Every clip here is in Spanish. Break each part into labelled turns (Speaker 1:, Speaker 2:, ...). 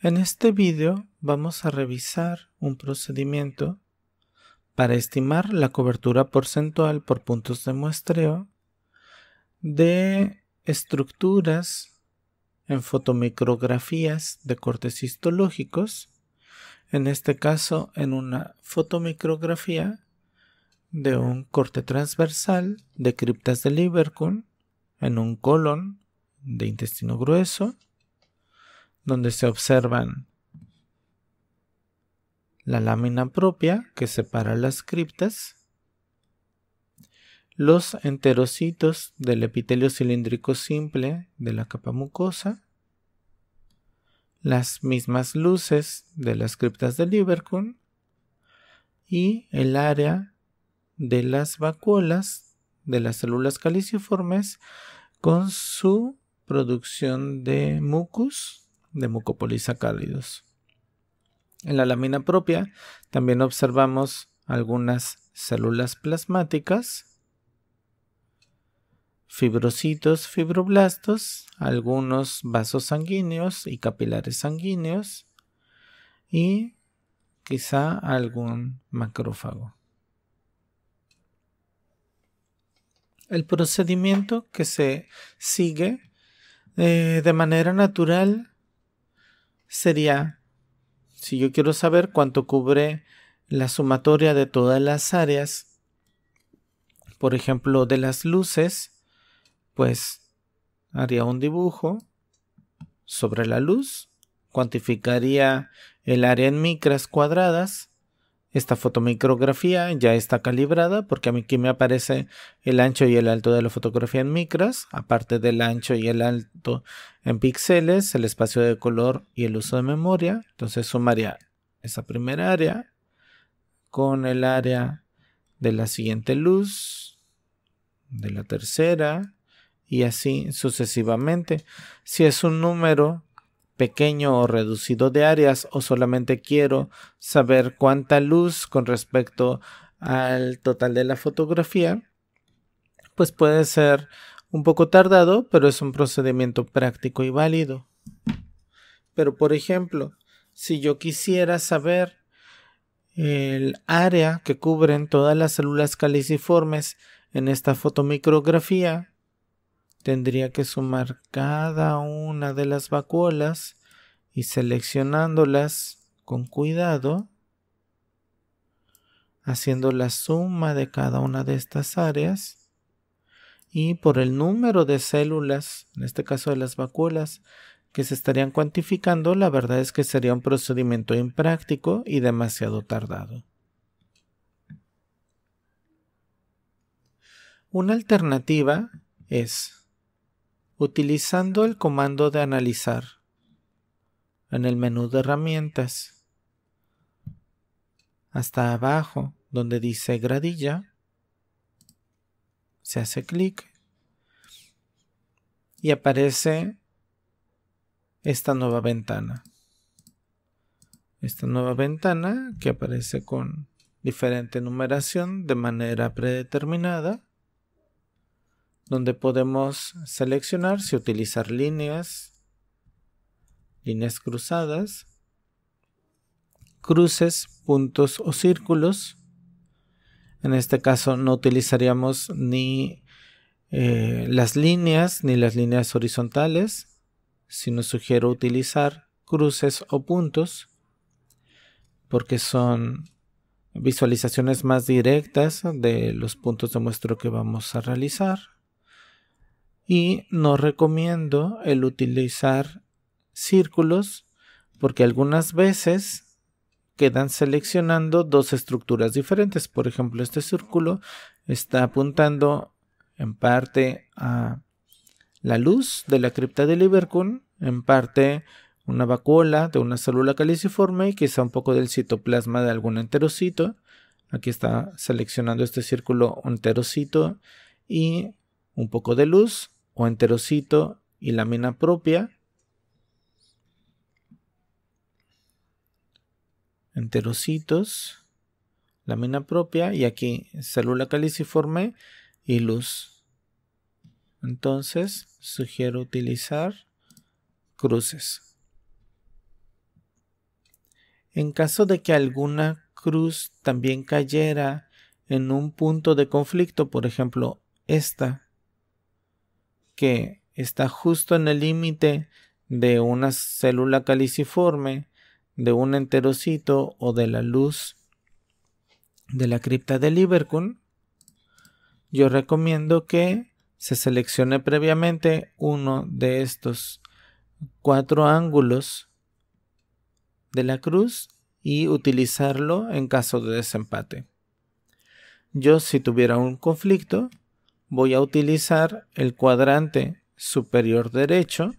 Speaker 1: En este vídeo vamos a revisar un procedimiento para estimar la cobertura porcentual por puntos de muestreo de estructuras en fotomicrografías de cortes histológicos, en este caso en una fotomicrografía de un corte transversal de criptas de Leverkusen en un colon de intestino grueso, donde se observan la lámina propia que separa las criptas, los enterocitos del epitelio cilíndrico simple de la capa mucosa, las mismas luces de las criptas de Ibercon y el área de las vacuolas de las células caliciformes con su producción de mucus de mucopolisacáridos. En la lámina propia también observamos algunas células plasmáticas, fibrocitos, fibroblastos, algunos vasos sanguíneos y capilares sanguíneos y quizá algún macrófago. El procedimiento que se sigue eh, de manera natural sería, si yo quiero saber cuánto cubre la sumatoria de todas las áreas, por ejemplo, de las luces, pues haría un dibujo sobre la luz, cuantificaría el área en micras cuadradas, esta fotomicrografía ya está calibrada porque a mí aquí me aparece el ancho y el alto de la fotografía en micras, aparte del ancho y el alto en píxeles, el espacio de color y el uso de memoria. Entonces sumaría esa primera área con el área de la siguiente luz, de la tercera y así sucesivamente. Si es un número pequeño o reducido de áreas o solamente quiero saber cuánta luz con respecto al total de la fotografía, pues puede ser un poco tardado, pero es un procedimiento práctico y válido. Pero por ejemplo, si yo quisiera saber el área que cubren todas las células caliciformes en esta fotomicrografía, tendría que sumar cada una de las vacuolas y seleccionándolas con cuidado, haciendo la suma de cada una de estas áreas y por el número de células, en este caso de las vacuolas, que se estarían cuantificando, la verdad es que sería un procedimiento impráctico y demasiado tardado. Una alternativa es utilizando el comando de analizar en el menú de herramientas hasta abajo donde dice gradilla se hace clic y aparece esta nueva ventana esta nueva ventana que aparece con diferente numeración de manera predeterminada donde podemos seleccionar si utilizar líneas, líneas cruzadas, cruces, puntos o círculos. En este caso no utilizaríamos ni eh, las líneas ni las líneas horizontales, sino sugiero utilizar cruces o puntos, porque son visualizaciones más directas de los puntos de muestro que vamos a realizar y no recomiendo el utilizar círculos porque algunas veces quedan seleccionando dos estructuras diferentes. Por ejemplo, este círculo está apuntando en parte a la luz de la cripta de Liverkun en parte una vacuola de una célula caliciforme y quizá un poco del citoplasma de algún enterocito. Aquí está seleccionando este círculo enterocito y un poco de luz o enterocito y lámina propia. Enterocitos, lámina propia y aquí célula caliciforme y luz. Entonces sugiero utilizar cruces. En caso de que alguna cruz también cayera en un punto de conflicto, por ejemplo, esta que está justo en el límite de una célula caliciforme, de un enterocito o de la luz de la cripta de Liverpool, yo recomiendo que se seleccione previamente uno de estos cuatro ángulos de la cruz y utilizarlo en caso de desempate. Yo si tuviera un conflicto, voy a utilizar el cuadrante superior derecho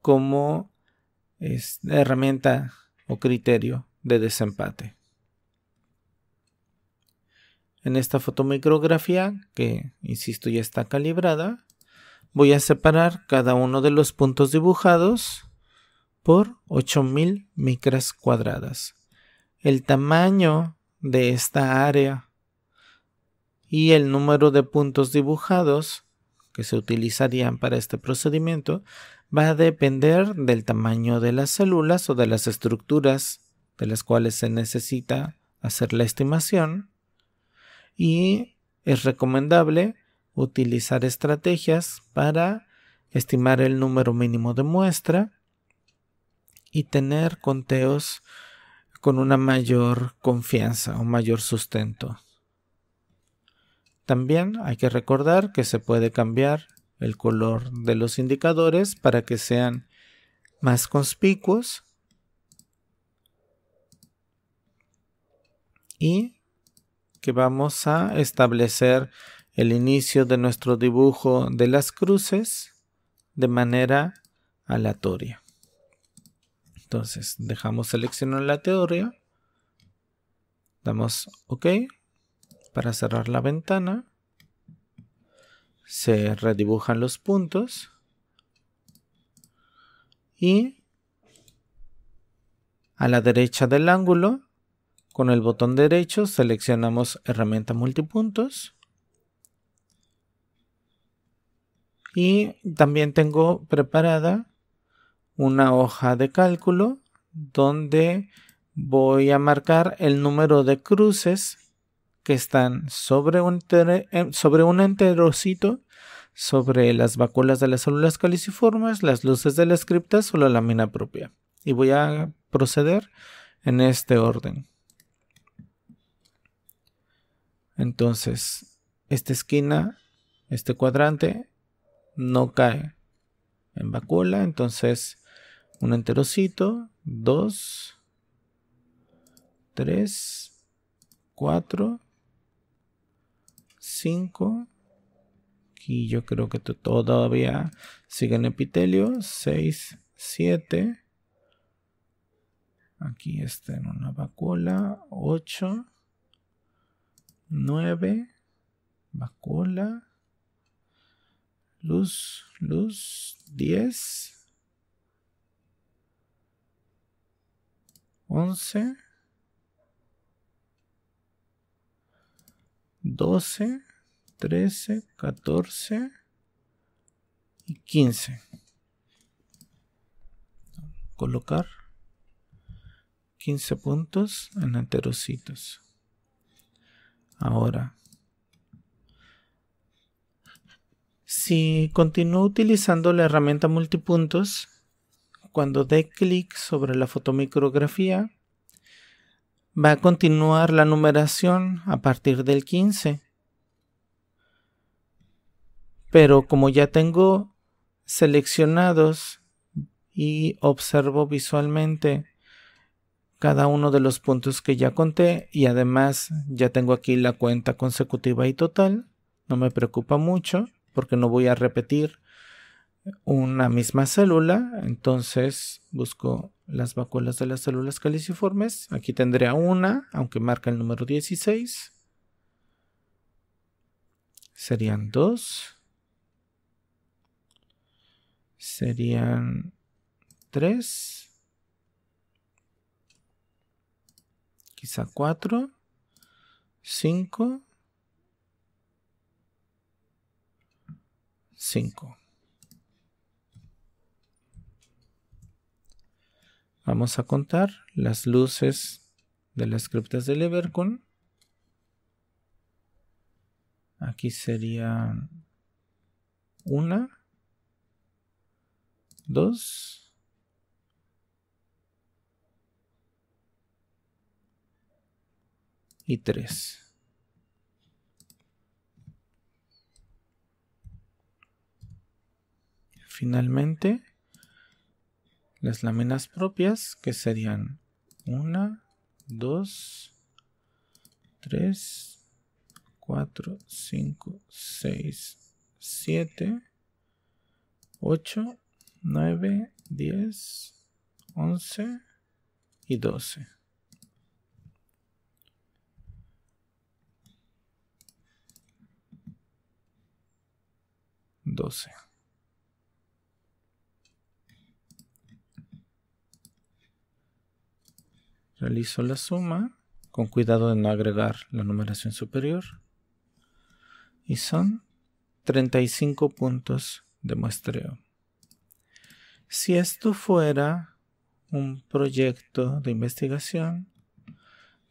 Speaker 1: como herramienta o criterio de desempate. En esta fotomicrografía, que insisto ya está calibrada, voy a separar cada uno de los puntos dibujados por 8000 micras cuadradas. El tamaño de esta área y el número de puntos dibujados que se utilizarían para este procedimiento va a depender del tamaño de las células o de las estructuras de las cuales se necesita hacer la estimación y es recomendable utilizar estrategias para estimar el número mínimo de muestra y tener conteos con una mayor confianza o mayor sustento. También hay que recordar que se puede cambiar el color de los indicadores para que sean más conspicuos y que vamos a establecer el inicio de nuestro dibujo de las cruces de manera aleatoria. Entonces dejamos seleccionar la teoría, damos OK para cerrar la ventana. Se redibujan los puntos. Y a la derecha del ángulo, con el botón derecho seleccionamos herramienta multipuntos. Y también tengo preparada una hoja de cálculo donde voy a marcar el número de cruces que están sobre un, eh, sobre un enterocito, sobre las vacuolas de las células caliciformes, las luces de las criptas o la lámina propia. Y voy a proceder en este orden. Entonces, esta esquina, este cuadrante, no cae en vacuola. Entonces, un enterocito, dos, tres, cuatro, 5. Aquí yo creo que todavía sigue en epitelio. 6, 7. Aquí está en una vacuola. 8, 9. Vacuola. Luz, luz. 10. 11, 12, 13, 14 y 15. Colocar 15 puntos en anterositos. Ahora, si continúo utilizando la herramienta multipuntos, cuando dé clic sobre la fotomicrografía, va a continuar la numeración a partir del 15 pero como ya tengo seleccionados y observo visualmente cada uno de los puntos que ya conté y además ya tengo aquí la cuenta consecutiva y total, no me preocupa mucho porque no voy a repetir una misma célula, entonces busco las vacuolas de las células caliciformes, aquí tendría una, aunque marca el número 16, serían dos, serían 3, quizá 4, 5, 5. Vamos a contar las luces de las criptas de Evercon. Aquí sería una. 2. Y 3. Finalmente, las láminas propias, que serían 1, 2, 3, 4, 5, 6, 7, 8 y 9, 10, 11 y 12. 12. Realizo la suma con cuidado de no agregar la numeración superior. Y son 35 puntos de muestreo. Si esto fuera un proyecto de investigación,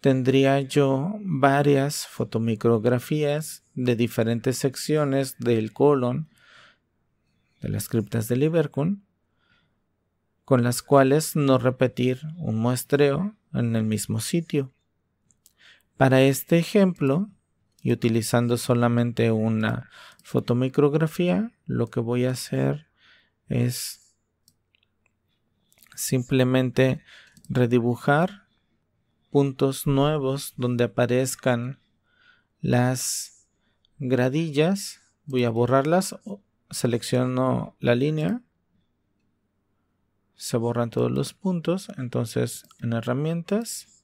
Speaker 1: tendría yo varias fotomicrografías de diferentes secciones del colon, de las criptas de Liverpool, con las cuales no repetir un muestreo en el mismo sitio. Para este ejemplo, y utilizando solamente una fotomicrografía, lo que voy a hacer es simplemente redibujar puntos nuevos donde aparezcan las gradillas. Voy a borrarlas, selecciono la línea, se borran todos los puntos, entonces en herramientas,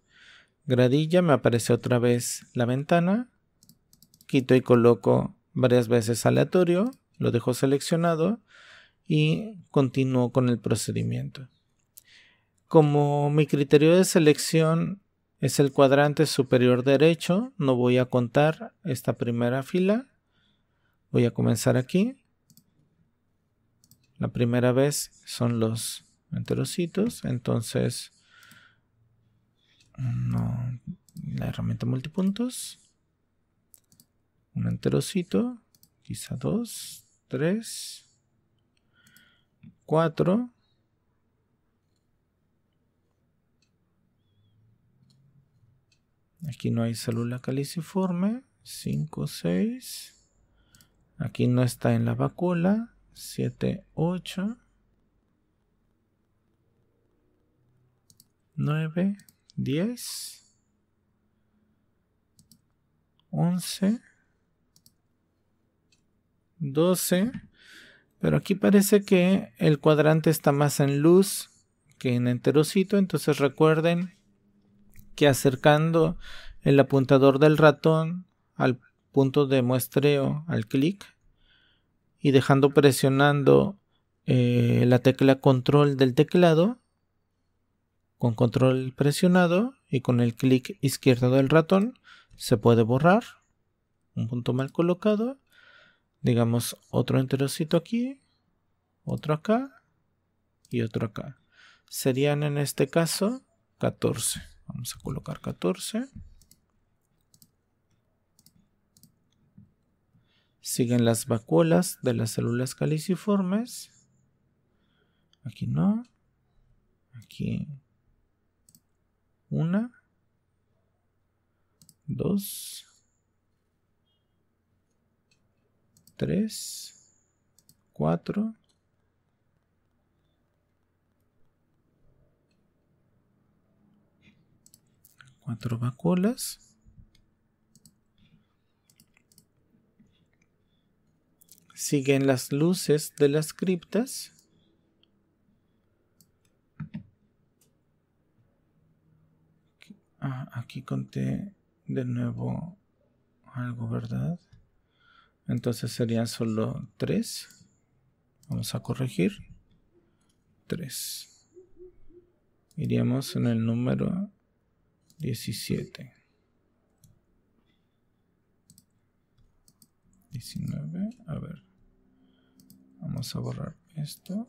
Speaker 1: gradilla, me aparece otra vez la ventana, quito y coloco varias veces aleatorio, lo dejo seleccionado y continúo con el procedimiento. Como mi criterio de selección es el cuadrante superior derecho, no voy a contar esta primera fila. Voy a comenzar aquí. La primera vez son los enterocitos, entonces mm, la herramienta multipuntos. Un enterocito, quizá dos, tres, cuatro, Aquí no hay célula caliciforme. 5, 6. Aquí no está en la vacuola. 7, 8. 9, 10. 11. 12. Pero aquí parece que el cuadrante está más en luz que en enterocito. Entonces recuerden que acercando el apuntador del ratón al punto de muestreo, al clic, y dejando presionando eh, la tecla control del teclado, con control presionado y con el clic izquierdo del ratón, se puede borrar un punto mal colocado, digamos otro enterocito aquí, otro acá y otro acá. Serían en este caso 14. Vamos a colocar 14. Siguen las vacuolas de las células caliciformes. Aquí no. Aquí una, dos, tres, cuatro, cuatro vacuolas. Siguen las luces de las criptas. Ah, aquí conté de nuevo algo, ¿verdad? Entonces serían solo tres. Vamos a corregir. Tres. Iríamos en el número 17. 19, a ver. Vamos a borrar esto.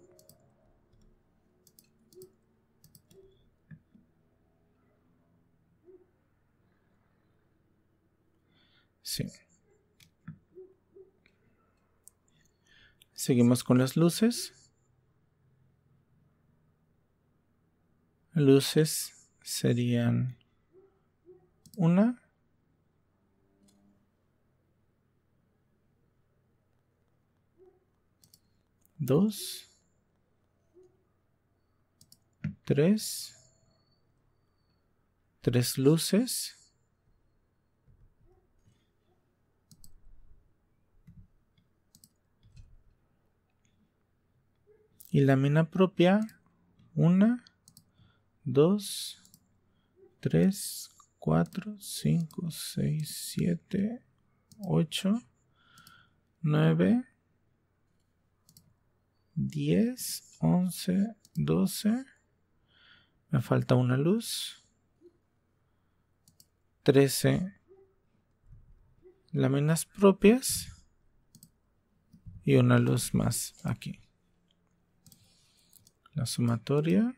Speaker 1: Sí. Seguimos con las luces. Luces serían una. Dos. Tres. Tres luces. Y lámina propia, una, dos, tres, 4, 5, 6, 7, 8, 9, 10, 11, 12. Me falta una luz. 13 láminas propias y una luz más aquí. La sumatoria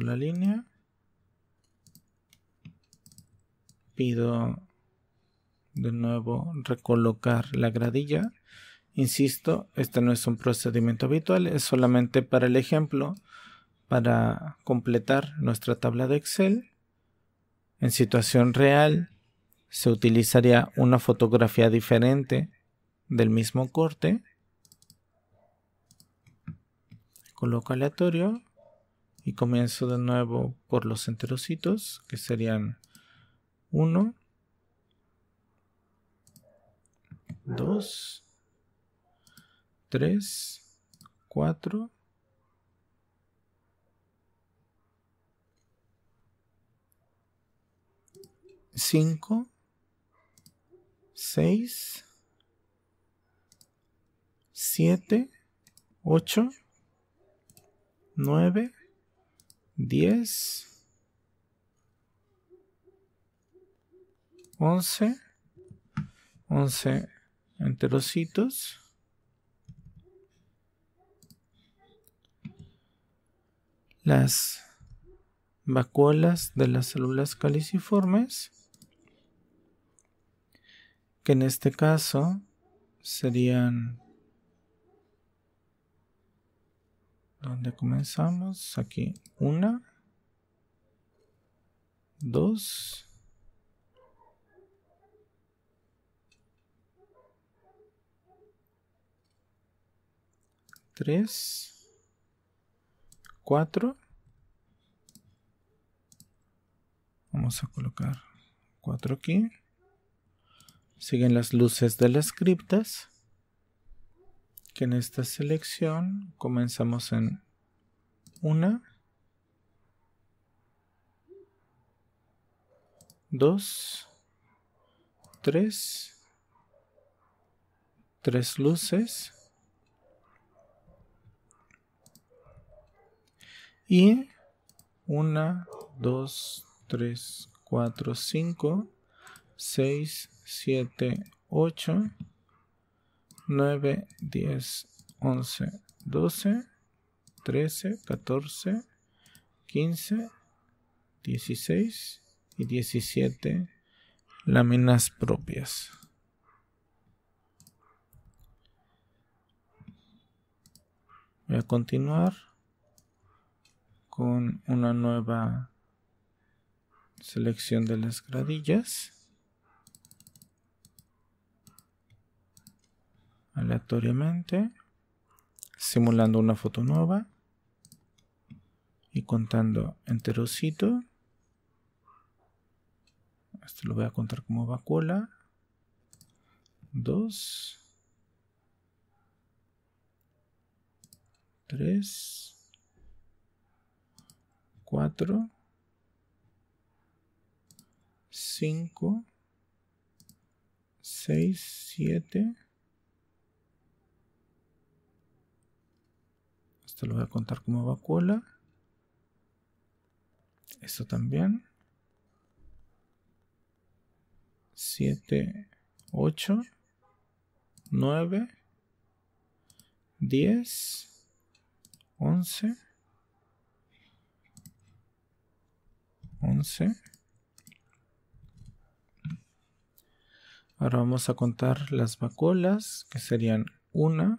Speaker 1: la línea. Pido de nuevo recolocar la gradilla. Insisto, este no es un procedimiento habitual, es solamente para el ejemplo, para completar nuestra tabla de Excel. En situación real se utilizaría una fotografía diferente del mismo corte. Coloco aleatorio y comienzo de nuevo por los enterocitos que serían 1 2 3 4 5 6 7 8 9 10, 11, 11 enterocitos. Las vacuolas de las células caliciformes, que en este caso serían ¿Dónde comenzamos? Aquí. Una. Dos. Tres. Cuatro. Vamos a colocar cuatro aquí. Siguen las luces de las criptas que en esta selección comenzamos en una, dos, tres, tres luces y una, dos, tres, cuatro, cinco, seis, siete, ocho 9, 10, 11, 12, 13, 14, 15, 16 y 17 láminas propias. Voy a continuar con una nueva selección de las gradillas. aleatoriamente, simulando una foto nueva y contando enterocito. Esto lo voy a contar como vacuola. 2, 3, 4, 5, 6, 7, Esto lo voy a contar como vacuola. Esto también. 7, 8, 9, 10, 11, 11. Ahora vamos a contar las vacuolas, que serían 1,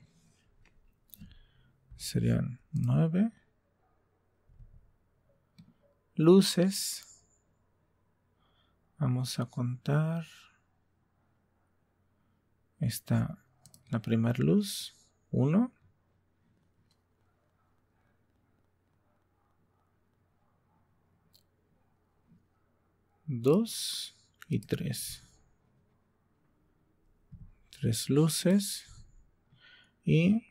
Speaker 1: Serían nueve luces. Vamos a contar. Está la primera luz, Uno. Dos y tres. Tres luces. Y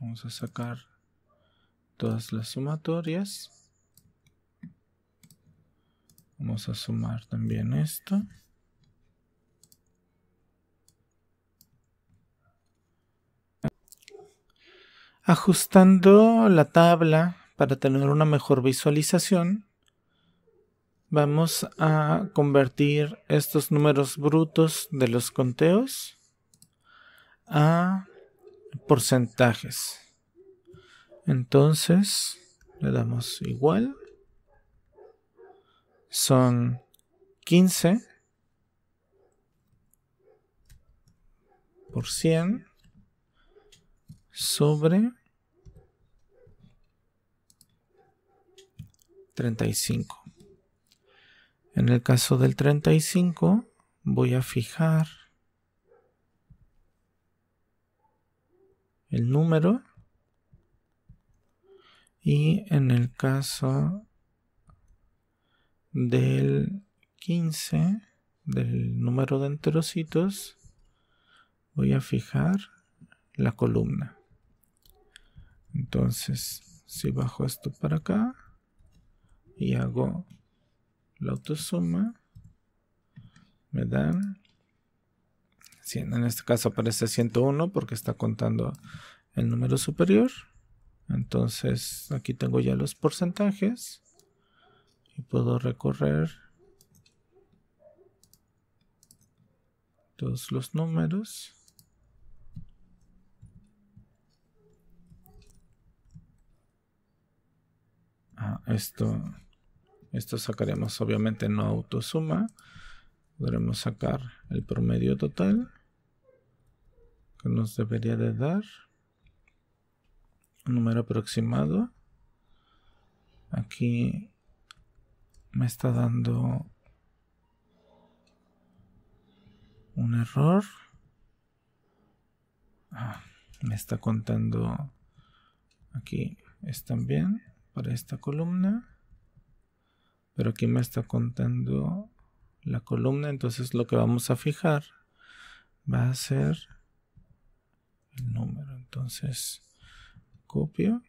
Speaker 1: Vamos a sacar todas las sumatorias. Vamos a sumar también esto. Ajustando la tabla para tener una mejor visualización, vamos a convertir estos números brutos de los conteos a porcentajes. Entonces, le damos igual. Son 15 por 100 sobre 35. En el caso del 35 voy a fijar el número y en el caso del 15 del número de enterocitos voy a fijar la columna entonces si bajo esto para acá y hago la autosuma me dan en este caso aparece 101 porque está contando el número superior. Entonces aquí tengo ya los porcentajes. Y puedo recorrer todos los números. Ah, esto, esto sacaremos obviamente no autosuma. Podremos sacar el promedio total que nos debería de dar un número aproximado. Aquí me está dando un error. Ah, me está contando aquí está bien para esta columna pero aquí me está contando la columna entonces lo que vamos a fijar va a ser número. Entonces, copio,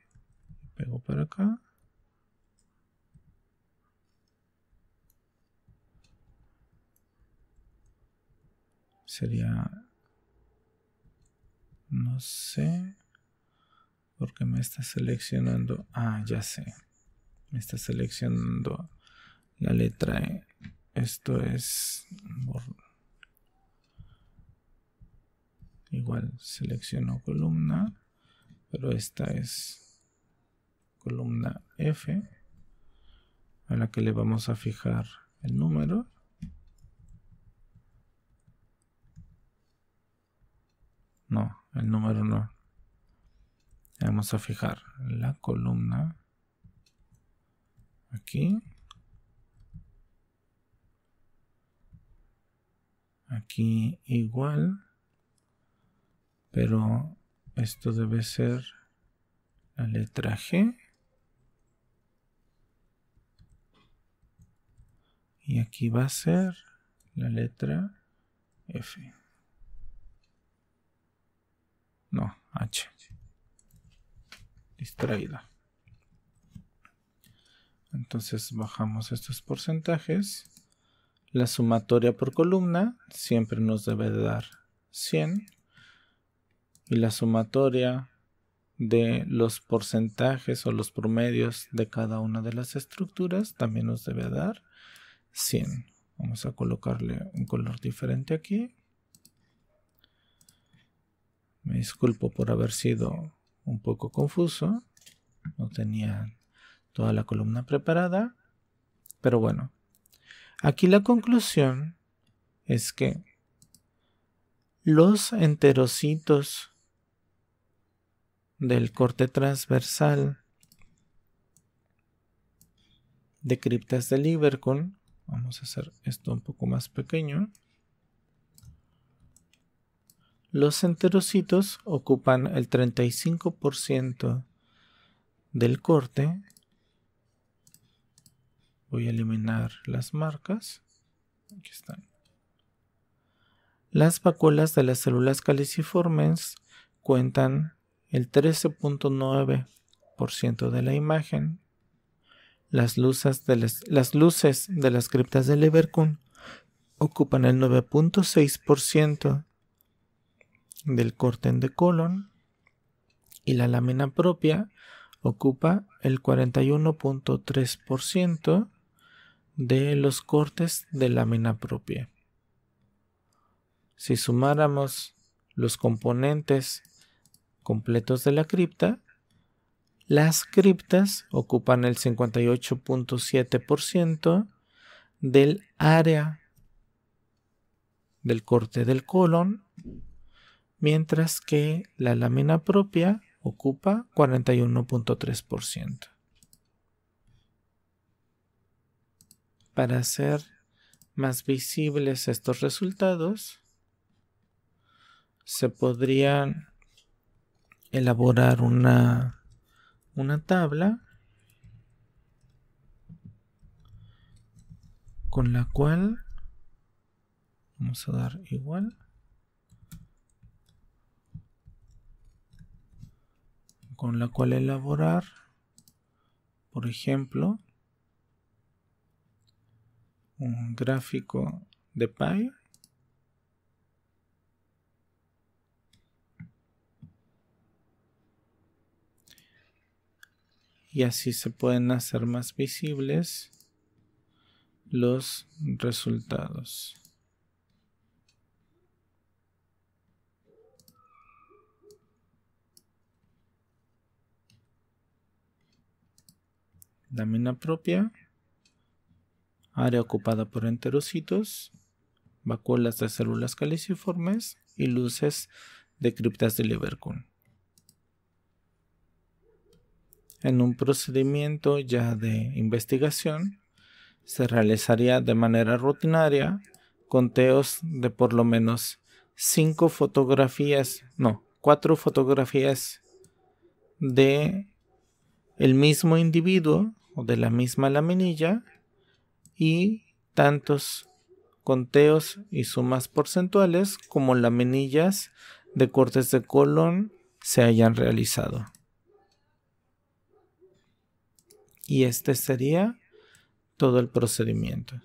Speaker 1: pego para acá. Sería, no sé, porque me está seleccionando, ah, ya sé, me está seleccionando la letra E. Esto es igual selecciono columna pero esta es columna F a la que le vamos a fijar el número no, el número no le vamos a fijar la columna aquí aquí igual pero esto debe ser la letra G. Y aquí va a ser la letra F. No, H. Distraída. Entonces bajamos estos porcentajes. La sumatoria por columna siempre nos debe dar 100 y la sumatoria de los porcentajes o los promedios de cada una de las estructuras también nos debe dar 100. Vamos a colocarle un color diferente aquí. Me disculpo por haber sido un poco confuso. No tenía toda la columna preparada. Pero bueno, aquí la conclusión es que los enterocitos del corte transversal de criptas de Liverpool. Vamos a hacer esto un poco más pequeño. Los enterocitos ocupan el 35% del corte. Voy a eliminar las marcas. Aquí están. Las vacuolas de las células caliciformes cuentan el 13.9% de la imagen, las luces, de las luces de las criptas de Leverkun ocupan el 9.6% del corten de colon y la lámina propia ocupa el 41.3% de los cortes de lámina propia. Si sumáramos los componentes completos de la cripta. Las criptas ocupan el 58.7% del área del corte del colon, mientras que la lámina propia ocupa 41.3%. Para hacer más visibles estos resultados, se podrían elaborar una, una tabla con la cual vamos a dar igual con la cual elaborar por ejemplo un gráfico de pie y así se pueden hacer más visibles los resultados. lámina propia, área ocupada por enterocitos, vacuolas de células caliciformes y luces de criptas de Leverkun. en un procedimiento ya de investigación, se realizaría de manera rutinaria conteos de por lo menos cinco fotografías, no, cuatro fotografías de el mismo individuo o de la misma laminilla y tantos conteos y sumas porcentuales como laminillas de cortes de colon se hayan realizado. Y este sería todo el procedimiento.